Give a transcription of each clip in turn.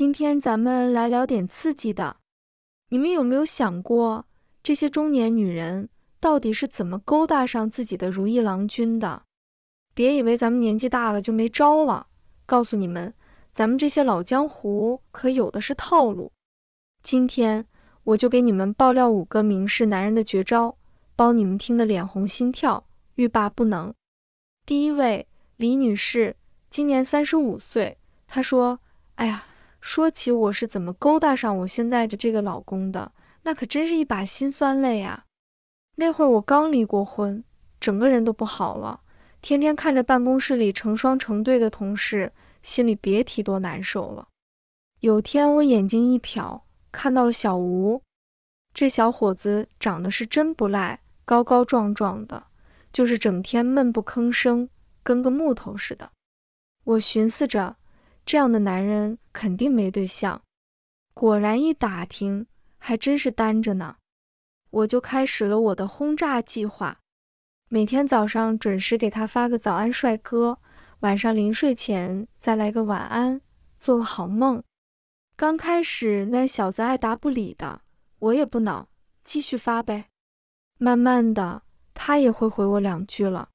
今天咱们来聊点刺激的。你们有没有想过，这些中年女人到底是怎么勾搭上自己的如意郎君的？别以为咱们年纪大了就没招了，告诉你们，咱们这些老江湖可有的是套路。今天我就给你们爆料五个明示男人的绝招，包你们听得脸红心跳，欲罢不能。第一位，李女士，今年三十五岁，她说：“哎呀。”说起我是怎么勾搭上我现在的这个老公的，那可真是一把辛酸泪啊！那会儿我刚离过婚，整个人都不好了，天天看着办公室里成双成对的同事，心里别提多难受了。有天我眼睛一瞟，看到了小吴，这小伙子长得是真不赖，高高壮壮的，就是整天闷不吭声，跟个木头似的。我寻思着。这样的男人肯定没对象，果然一打听还真是单着呢，我就开始了我的轰炸计划，每天早上准时给他发个早安，帅哥，晚上临睡前再来个晚安，做个好梦。刚开始那小子爱答不理的，我也不恼，继续发呗。慢慢的他也会回我两句了。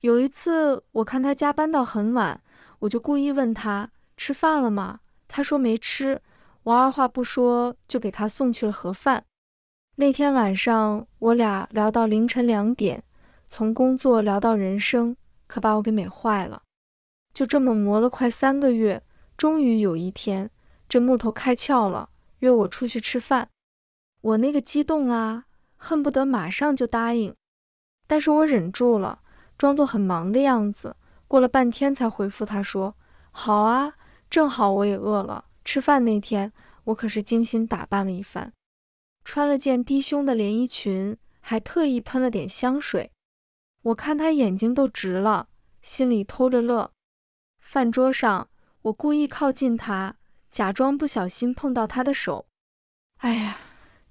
有一次我看他加班到很晚，我就故意问他。吃饭了吗？他说没吃，我二话不说就给他送去了盒饭。那天晚上，我俩聊到凌晨两点，从工作聊到人生，可把我给美坏了。就这么磨了快三个月，终于有一天，这木头开窍了，约我出去吃饭。我那个激动啊，恨不得马上就答应，但是我忍住了，装作很忙的样子，过了半天才回复他说：“好啊。”正好我也饿了。吃饭那天，我可是精心打扮了一番，穿了件低胸的连衣裙，还特意喷了点香水。我看他眼睛都直了，心里偷着乐。饭桌上，我故意靠近他，假装不小心碰到他的手。哎呀，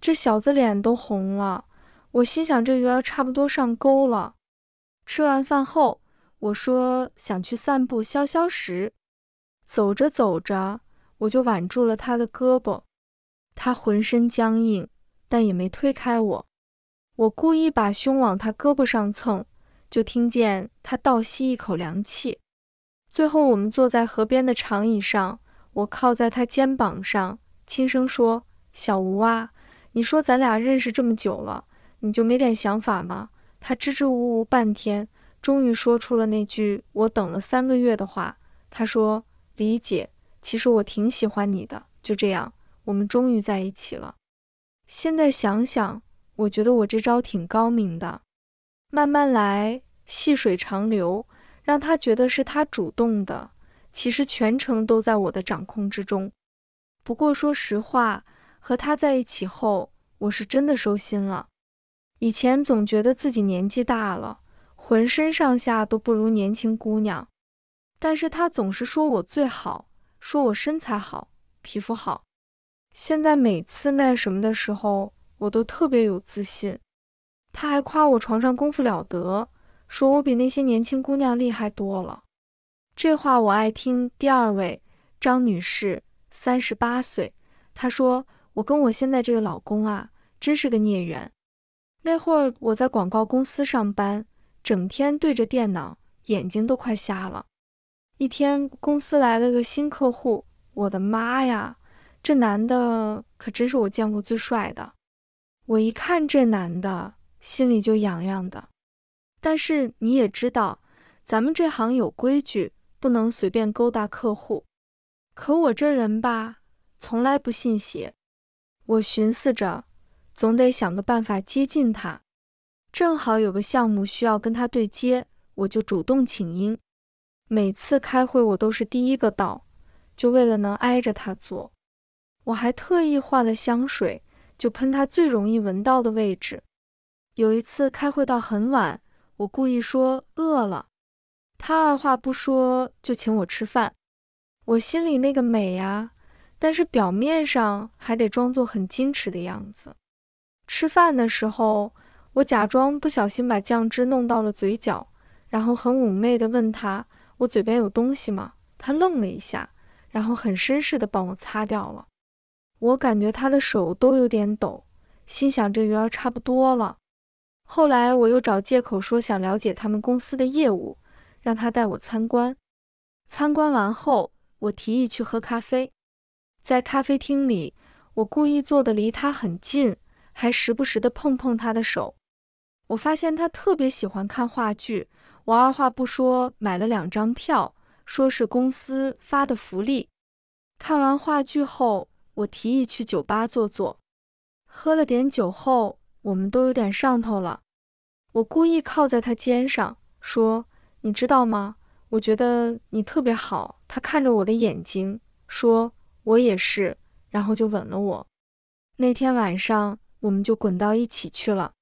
这小子脸都红了。我心想，这鱼儿差不多上钩了。吃完饭后，我说想去散步消消食。走着走着，我就挽住了他的胳膊，他浑身僵硬，但也没推开我。我故意把胸往他胳膊上蹭，就听见他倒吸一口凉气。最后，我们坐在河边的长椅上，我靠在他肩膀上，轻声说：“小吴啊，你说咱俩认识这么久了，你就没点想法吗？”他支支吾吾半天，终于说出了那句我等了三个月的话。他说。理解，其实我挺喜欢你的。就这样，我们终于在一起了。现在想想，我觉得我这招挺高明的。慢慢来，细水长流，让他觉得是他主动的，其实全程都在我的掌控之中。不过说实话，和他在一起后，我是真的收心了。以前总觉得自己年纪大了，浑身上下都不如年轻姑娘。但是他总是说我最好，说我身材好，皮肤好。现在每次那什么的时候，我都特别有自信。他还夸我床上功夫了得，说我比那些年轻姑娘厉害多了。这话我爱听。第二位，张女士，三十八岁，她说我跟我现在这个老公啊，真是个孽缘。那会儿我在广告公司上班，整天对着电脑，眼睛都快瞎了。一天，公司来了个新客户，我的妈呀，这男的可真是我见过最帅的。我一看这男的，心里就痒痒的。但是你也知道，咱们这行有规矩，不能随便勾搭客户。可我这人吧，从来不信邪。我寻思着，总得想个办法接近他。正好有个项目需要跟他对接，我就主动请缨。每次开会我都是第一个到，就为了能挨着他坐。我还特意换了香水，就喷他最容易闻到的位置。有一次开会到很晚，我故意说饿了，他二话不说就请我吃饭。我心里那个美呀，但是表面上还得装作很矜持的样子。吃饭的时候，我假装不小心把酱汁弄到了嘴角，然后很妩媚的问他。我嘴边有东西吗？他愣了一下，然后很绅士的帮我擦掉了。我感觉他的手都有点抖，心想这鱼儿差不多了。后来我又找借口说想了解他们公司的业务，让他带我参观。参观完后，我提议去喝咖啡。在咖啡厅里，我故意坐的离他很近，还时不时的碰碰他的手。我发现他特别喜欢看话剧。我二话不说买了两张票，说是公司发的福利。看完话剧后，我提议去酒吧坐坐。喝了点酒后，我们都有点上头了。我故意靠在他肩上，说：“你知道吗？我觉得你特别好。”他看着我的眼睛，说：“我也是。”然后就吻了我。那天晚上，我们就滚到一起去了。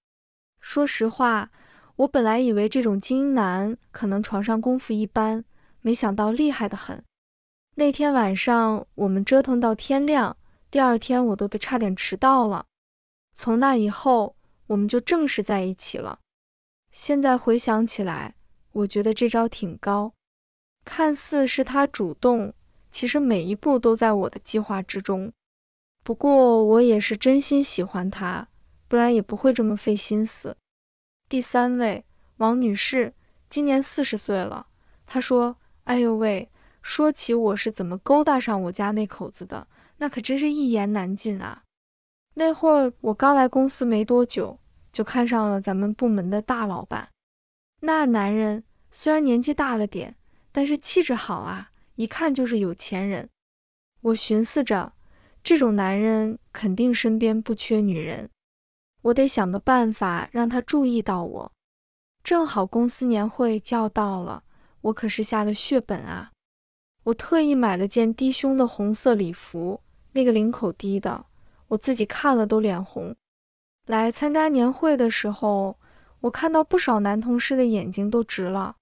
说实话。我本来以为这种精英男可能床上功夫一般，没想到厉害的很。那天晚上我们折腾到天亮，第二天我都被差点迟到了。从那以后，我们就正式在一起了。现在回想起来，我觉得这招挺高，看似是他主动，其实每一步都在我的计划之中。不过我也是真心喜欢他，不然也不会这么费心思。第三位王女士今年四十岁了。她说：“哎呦喂，说起我是怎么勾搭上我家那口子的，那可真是一言难尽啊。那会儿我刚来公司没多久，就看上了咱们部门的大老板。那男人虽然年纪大了点，但是气质好啊，一看就是有钱人。我寻思着，这种男人肯定身边不缺女人。”我得想个办法让他注意到我。正好公司年会要到了，我可是下了血本啊！我特意买了件低胸的红色礼服，那个领口低的，我自己看了都脸红。来参加年会的时候，我看到不少男同事的眼睛都直了，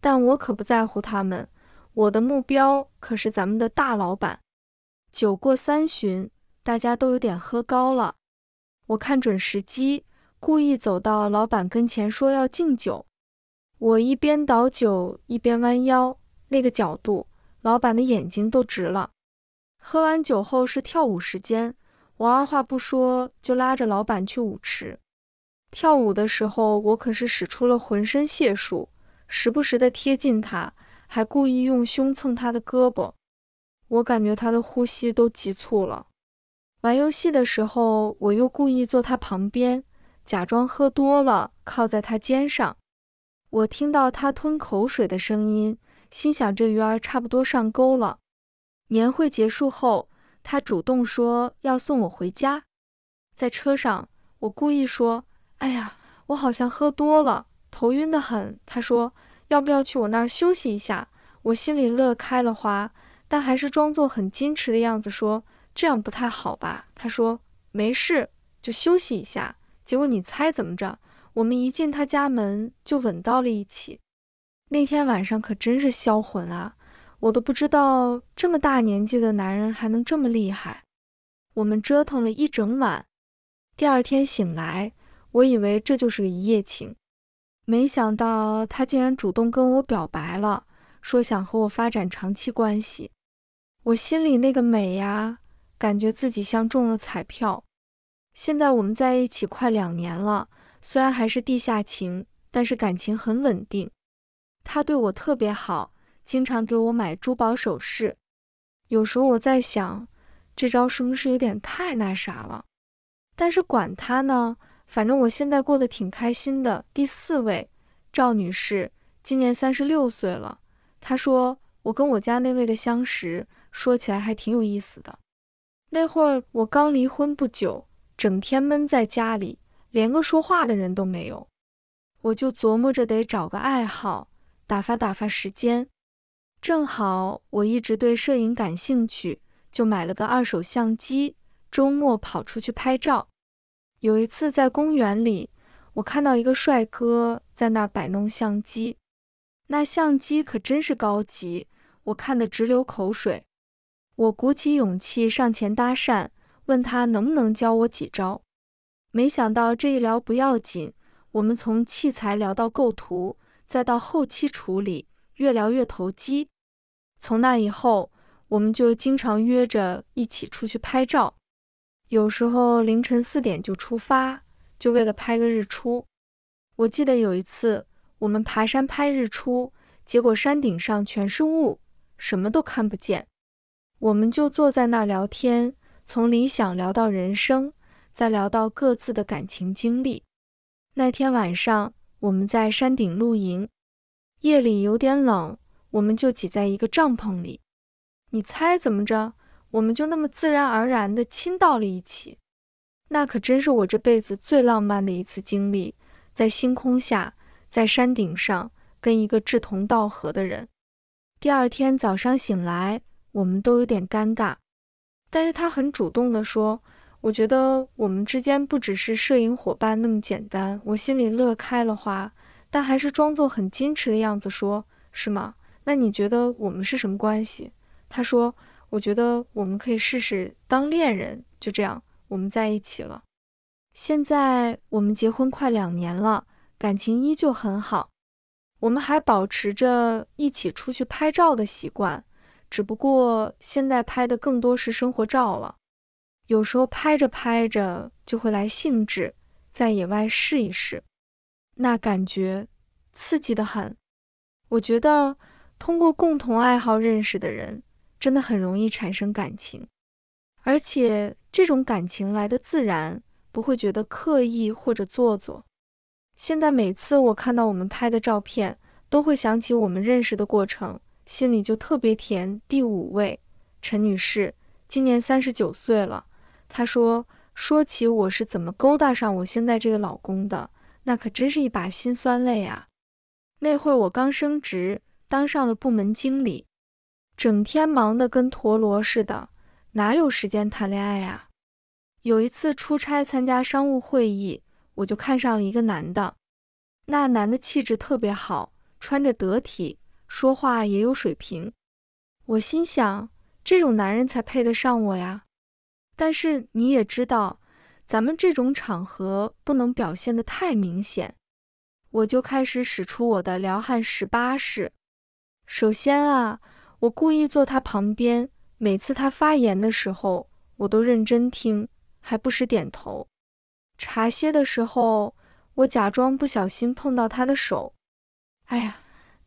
但我可不在乎他们。我的目标可是咱们的大老板。酒过三巡，大家都有点喝高了。我看准时机，故意走到老板跟前，说要敬酒。我一边倒酒，一边弯腰，那个角度，老板的眼睛都直了。喝完酒后是跳舞时间，我二话不说就拉着老板去舞池。跳舞的时候，我可是使出了浑身解数，时不时的贴近他，还故意用胸蹭他的胳膊。我感觉他的呼吸都急促了。玩游戏的时候，我又故意坐他旁边，假装喝多了，靠在他肩上。我听到他吞口水的声音，心想这鱼儿差不多上钩了。年会结束后，他主动说要送我回家。在车上，我故意说：“哎呀，我好像喝多了，头晕得很。”他说：“要不要去我那儿休息一下？”我心里乐开了花，但还是装作很矜持的样子说。这样不太好吧？他说没事，就休息一下。结果你猜怎么着？我们一进他家门就吻到了一起。那天晚上可真是销魂啊！我都不知道这么大年纪的男人还能这么厉害。我们折腾了一整晚，第二天醒来，我以为这就是一夜情，没想到他竟然主动跟我表白了，说想和我发展长期关系。我心里那个美呀！感觉自己像中了彩票。现在我们在一起快两年了，虽然还是地下情，但是感情很稳定。他对我特别好，经常给我买珠宝首饰。有时候我在想，这招是不是有点太那啥了？但是管他呢，反正我现在过得挺开心的。第四位，赵女士，今年三十六岁了。她说：“我跟我家那位的相识，说起来还挺有意思的。”那会儿我刚离婚不久，整天闷在家里，连个说话的人都没有。我就琢磨着得找个爱好，打发打发时间。正好我一直对摄影感兴趣，就买了个二手相机，周末跑出去拍照。有一次在公园里，我看到一个帅哥在那儿摆弄相机，那相机可真是高级，我看得直流口水。我鼓起勇气上前搭讪，问他能不能教我几招。没想到这一聊不要紧，我们从器材聊到构图，再到后期处理，越聊越投机。从那以后，我们就经常约着一起出去拍照，有时候凌晨四点就出发，就为了拍个日出。我记得有一次，我们爬山拍日出，结果山顶上全是雾，什么都看不见。我们就坐在那儿聊天，从理想聊到人生，再聊到各自的感情经历。那天晚上我们在山顶露营，夜里有点冷，我们就挤在一个帐篷里。你猜怎么着？我们就那么自然而然的亲到了一起。那可真是我这辈子最浪漫的一次经历，在星空下，在山顶上，跟一个志同道合的人。第二天早上醒来。我们都有点尴尬，但是他很主动的说：“我觉得我们之间不只是摄影伙伴那么简单。”我心里乐开了花，但还是装作很矜持的样子说：“是吗？那你觉得我们是什么关系？”他说：“我觉得我们可以试试当恋人。”就这样，我们在一起了。现在我们结婚快两年了，感情依旧很好。我们还保持着一起出去拍照的习惯。只不过现在拍的更多是生活照了，有时候拍着拍着就会来兴致，在野外试一试，那感觉刺激的很。我觉得通过共同爱好认识的人，真的很容易产生感情，而且这种感情来的自然，不会觉得刻意或者做作。现在每次我看到我们拍的照片，都会想起我们认识的过程。心里就特别甜。第五位，陈女士，今年三十九岁了。她说：“说起我是怎么勾搭上我现在这个老公的，那可真是一把辛酸泪啊！那会儿我刚升职，当上了部门经理，整天忙得跟陀螺似的，哪有时间谈恋爱呀？有一次出差参加商务会议，我就看上了一个男的。那男的气质特别好，穿着得体。”说话也有水平，我心想，这种男人才配得上我呀。但是你也知道，咱们这种场合不能表现得太明显，我就开始使出我的撩汉十八式。首先啊，我故意坐他旁边，每次他发言的时候，我都认真听，还不时点头。茶歇的时候，我假装不小心碰到他的手，哎呀！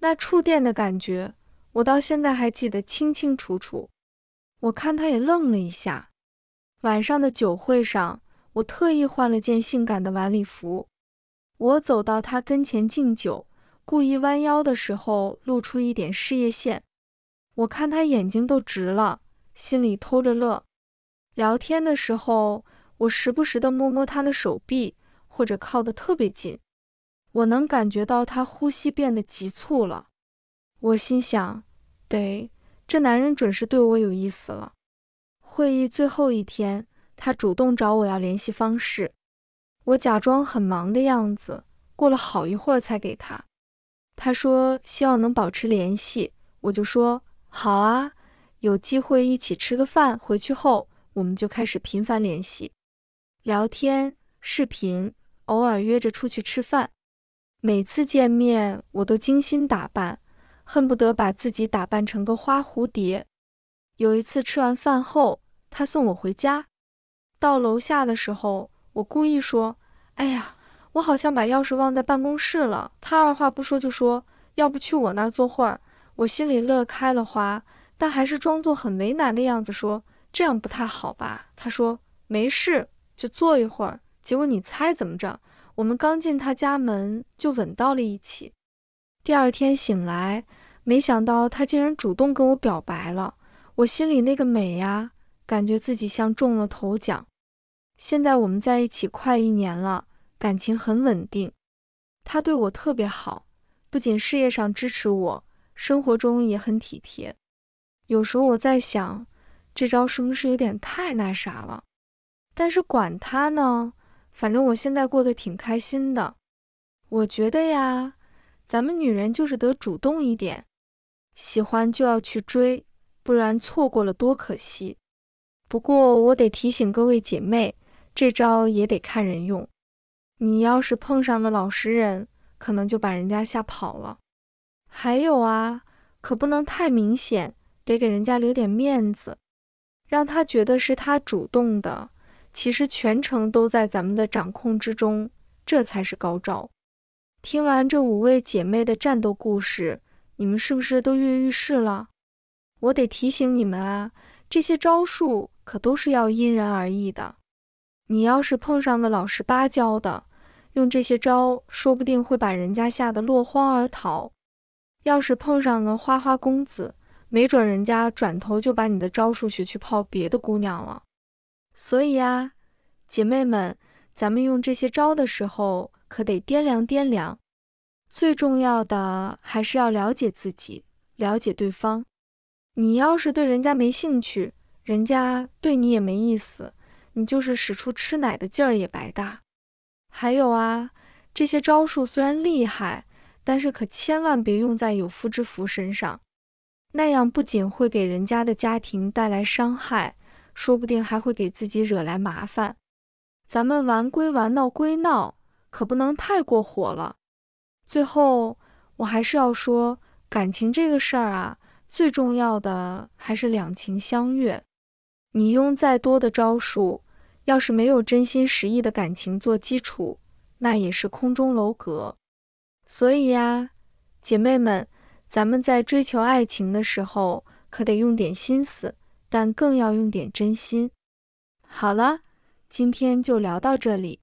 那触电的感觉，我到现在还记得清清楚楚。我看他也愣了一下。晚上的酒会上，我特意换了件性感的晚礼服。我走到他跟前敬酒，故意弯腰的时候露出一点事业线。我看他眼睛都直了，心里偷着乐。聊天的时候，我时不时的摸摸他的手臂，或者靠得特别近。我能感觉到他呼吸变得急促了，我心想，得，这男人准是对我有意思了。会议最后一天，他主动找我要联系方式，我假装很忙的样子，过了好一会儿才给他。他说希望能保持联系，我就说好啊，有机会一起吃个饭。回去后，我们就开始频繁联系，聊天、视频，偶尔约着出去吃饭。每次见面，我都精心打扮，恨不得把自己打扮成个花蝴蝶。有一次吃完饭后，他送我回家。到楼下的时候，我故意说：“哎呀，我好像把钥匙忘在办公室了。”他二话不说就说：“要不去我那儿坐会儿？”我心里乐开了花，但还是装作很为难的样子说：“这样不太好吧？”他说：“没事，就坐一会儿。”结果你猜怎么着？我们刚进他家门就吻到了一起，第二天醒来，没想到他竟然主动跟我表白了，我心里那个美呀，感觉自己像中了头奖。现在我们在一起快一年了，感情很稳定，他对我特别好，不仅事业上支持我，生活中也很体贴。有时候我在想，这招是不是有点太那啥了？但是管他呢。反正我现在过得挺开心的，我觉得呀，咱们女人就是得主动一点，喜欢就要去追，不然错过了多可惜。不过我得提醒各位姐妹，这招也得看人用，你要是碰上个老实人，可能就把人家吓跑了。还有啊，可不能太明显，得给人家留点面子，让他觉得是他主动的。其实全程都在咱们的掌控之中，这才是高招。听完这五位姐妹的战斗故事，你们是不是都跃跃欲试了？我得提醒你们啊，这些招数可都是要因人而异的。你要是碰上个老实巴交的，用这些招说不定会把人家吓得落荒而逃；要是碰上个花花公子，没准人家转头就把你的招数学去泡别的姑娘了。所以啊，姐妹们，咱们用这些招的时候可得掂量掂量。最重要的还是要了解自己，了解对方。你要是对人家没兴趣，人家对你也没意思，你就是使出吃奶的劲儿也白搭。还有啊，这些招数虽然厉害，但是可千万别用在有夫之妇身上，那样不仅会给人家的家庭带来伤害。说不定还会给自己惹来麻烦。咱们玩归玩，闹归闹，可不能太过火了。最后，我还是要说，感情这个事儿啊，最重要的还是两情相悦。你用再多的招数，要是没有真心实意的感情做基础，那也是空中楼阁。所以呀，姐妹们，咱们在追求爱情的时候，可得用点心思。但更要用点真心。好了，今天就聊到这里，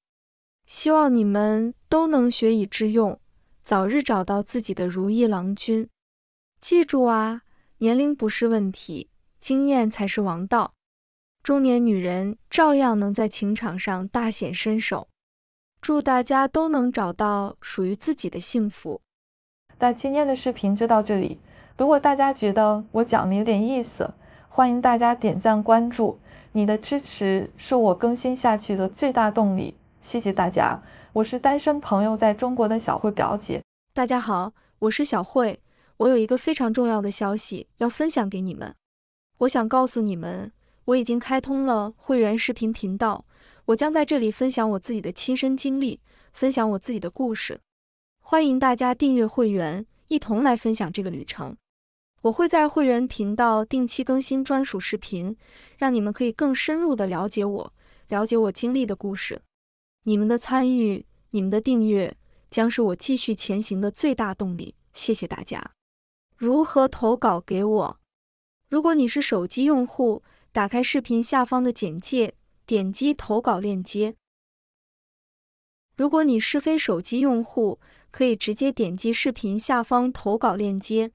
希望你们都能学以致用，早日找到自己的如意郎君。记住啊，年龄不是问题，经验才是王道。中年女人照样能在情场上大显身手。祝大家都能找到属于自己的幸福。那今天的视频就到这里，如果大家觉得我讲的有点意思。欢迎大家点赞关注，你的支持是我更新下去的最大动力，谢谢大家。我是单身朋友在中国的小慧表姐。大家好，我是小慧，我有一个非常重要的消息要分享给你们。我想告诉你们，我已经开通了会员视频频道，我将在这里分享我自己的亲身经历，分享我自己的故事。欢迎大家订阅会员，一同来分享这个旅程。我会在会员频道定期更新专属视频，让你们可以更深入的了解我，了解我经历的故事。你们的参与，你们的订阅，将是我继续前行的最大动力。谢谢大家！如何投稿给我？如果你是手机用户，打开视频下方的简介，点击投稿链接；如果你是非手机用户，可以直接点击视频下方投稿链接。